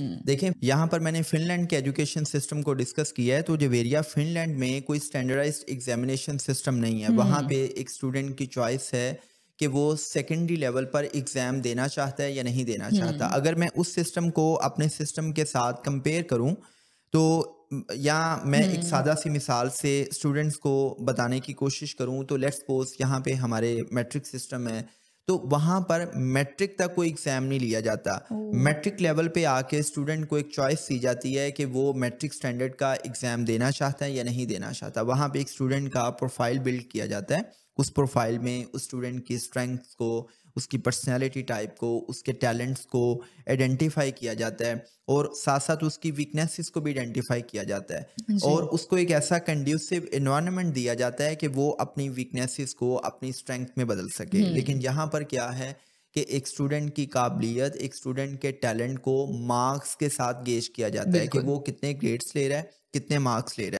हम्म। देखें यहाँ पर मैंने फिनलैंड के एजुकेशन सिस्टम को डिस्कस किया है तो जवेरिया फिनलैंड में कोई स्टैंडर्डाइज एग्जामिनेशन सिस्टम नहीं है वहाँ हम्म। पे एक स्टूडेंट की चॉइस है कि वो सेकेंडरी लेवल पर एग्ज़ाम देना चाहता है या नहीं देना चाहता हम्म। अगर मैं उस सिस्टम को अपने सिस्टम के साथ कंपेयर करूँ तो या मैं एक सादा सी मिसाल से स्टूडेंट्स को बताने की कोशिश करूँ तो लेट्स सपोज यहाँ पे हमारे मैट्रिक सिस्टम है तो वहां पर मैट्रिक तक कोई एग्ज़ाम नहीं लिया जाता मैट्रिक लेवल पे आके स्टूडेंट को एक चॉइस दी जाती है कि वो मैट्रिक स्टैंडर्ड का एग्ज़ाम देना चाहता है या नहीं देना चाहता वहां पे एक स्टूडेंट का प्रोफाइल बिल्ड किया जाता है उस प्रोफाइल में उस स्टूडेंट की स्ट्रेंथ को उसकी पर्सनैलिटी टाइप को उसके टैलेंट्स को आइडेंटिफाई किया जाता है और साथ साथ उसकी वीकनेसेस को भी आइडेंटिफाई किया जाता है और उसको एक ऐसा कंड्यूसिव इन्वायरमेंट दिया जाता है कि वो अपनी वीकनेसेस को अपनी स्ट्रेंथ में बदल सके हम्म। लेकिन यहाँ पर क्या है कि एक स्टूडेंट की काबिलियत एक स्टूडेंट के टैलेंट को मार्क्स के साथ गेज किया जाता है कि वो कितने ग्रेड्स ले रहा है कितने मार्क्स ले रहा है